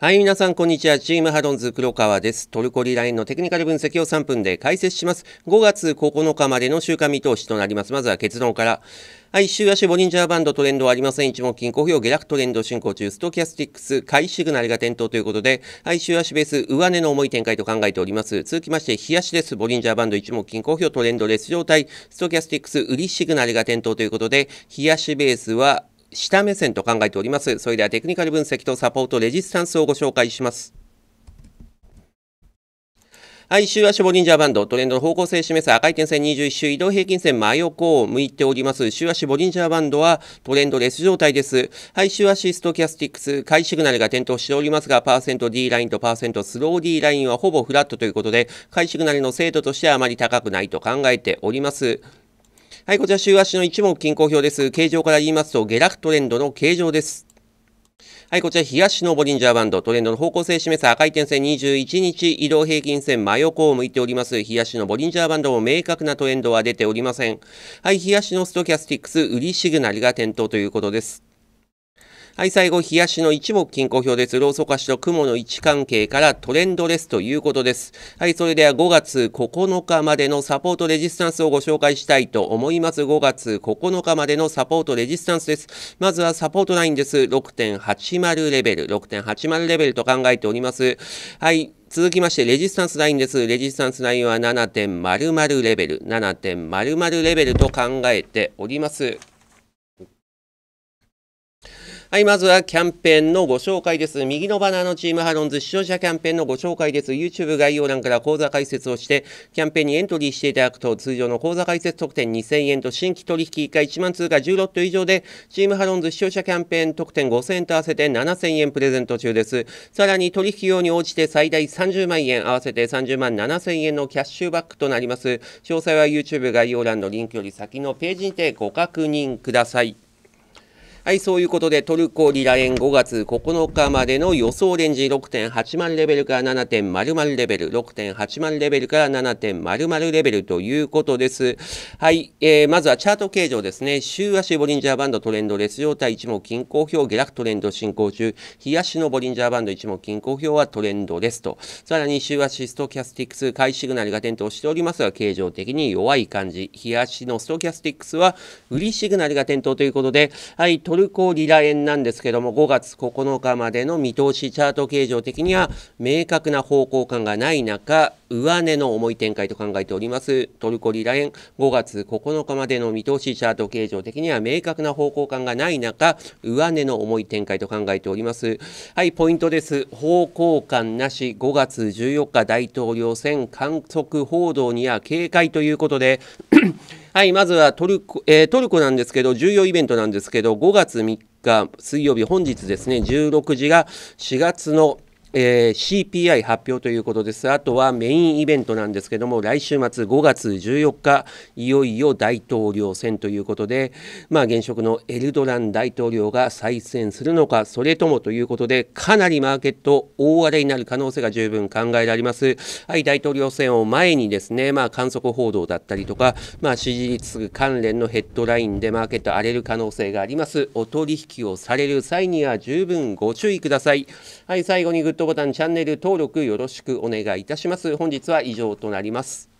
はい、皆さん、こんにちは。チームハロンズ黒川です。トルコリラインのテクニカル分析を3分で解説します。5月9日までの週間見通しとなります。まずは結論から。はい、週足ボリンジャーバンドトレンドはありません。一目金、好表下落トレンド進行中、ストキャスティックス、買いシグナルが点灯ということで、はい、週足ベース、上値の重い展開と考えております。続きまして、日足です。ボリンジャーバンド一目金、好表トレンドレス状態、ストキャスティックス、売りシグナルが点灯ということで、日足ベースは、下目線と考えております。それではテクニカル分析とサポート、レジスタンスをご紹介します。はい、週足ボリンジャーバンド、トレンドの方向性を示す赤い点線21周移動平均線真横を向いております。週足ボリンジャーバンドはトレンドレス状態です。はい、週足ストキャスティックス、買いシグナルが点灯しておりますが、パーセント D ラインとパーセントスロー D ラインはほぼフラットということで、買いシグナルの精度としてはあまり高くないと考えております。はい、こちら週足の一目均衡表です。形状から言いますと、下落トレンドの形状です。はい、こちら、東のボリンジャーバンド、トレンドの方向性を示す赤い点線21日、移動平均線真横を向いております。東のボリンジャーバンドも明確なトレンドは出ておりません。はい、東のストキャスティックス、売りシグナルが点灯ということです。はい、最後、冷やしの一目均衡表です。ローソク足と雲の位置関係からトレンドレスということです。はい、それでは5月9日までのサポートレジスタンスをご紹介したいと思います。5月9日までのサポートレジスタンスです。まずはサポートラインです。6.80レベル、6.80レベルと考えております。はい、続きまして、レジスタンスラインです。レジスタンスラインは7.00レベル、7.00レベルと考えております。はい、まずはキャンペーンのご紹介です。右のバナーのチームハロンズ視聴者キャンペーンのご紹介です。YouTube 概要欄から講座解説をして、キャンペーンにエントリーしていただくと、通常の講座解説特典2000円と新規取引1回1万通貨10ロット以上で、チームハロンズ視聴者キャンペーン特典5000円と合わせて7000円プレゼント中です。さらに取引用に応じて最大30万円、合わせて30万7000円のキャッシュバックとなります。詳細は YouTube 概要欄のリンクより先のページにてご確認ください。はい、そういうことでトルコリラ円5月9日までの予想レンジ6.80レベルから7.00レベル、6.80レベルから7.00レベルということです。はい、えー、まずはチャート形状ですね。週足ボリンジャーバンドトレンドレス状態一目均衡表、下落トレンド進行中。日足のボリンジャーバンド一目均衡表はトレンドですと。さらに週足ストキャスティックス、買いシグナルが点灯しておりますが、形状的に弱い感じ。日足のストキャスティックスは売りシグナルが点灯ということで、はい、トルコリラ円なんですけども、5月9日までの見通しチャート形状的には明確な方向感がない中、上値の重い展開と考えております。トルコリラ円、5月9日までの見通しチャート形状的には明確な方向感がない中、上値の重い展開と考えております。はい、ポイントです。方向感なし、5月14日大統領選観測報道には警戒ということで、はい、まずはトルコ、えー、トルコなんですけど、重要イベントなんですけど、5月3日水曜日、本日ですね、16時が4月のえー、CPI 発表ということです、あとはメインイベントなんですけれども、来週末5月14日、いよいよ大統領選ということで、まあ、現職のエルドラン大統領が再選するのか、それともということで、かなりマーケット大荒れになる可能性が十分考えられます、はい、大統領選を前にですね、まあ、観測報道だったりとか、まあ、支持率関連のヘッドラインでマーケット荒れる可能性があります、お取引をされる際には十分ご注意ください。はい最後にッドボタン、チャンネル登録よろしくお願いいたします。本日は以上となります。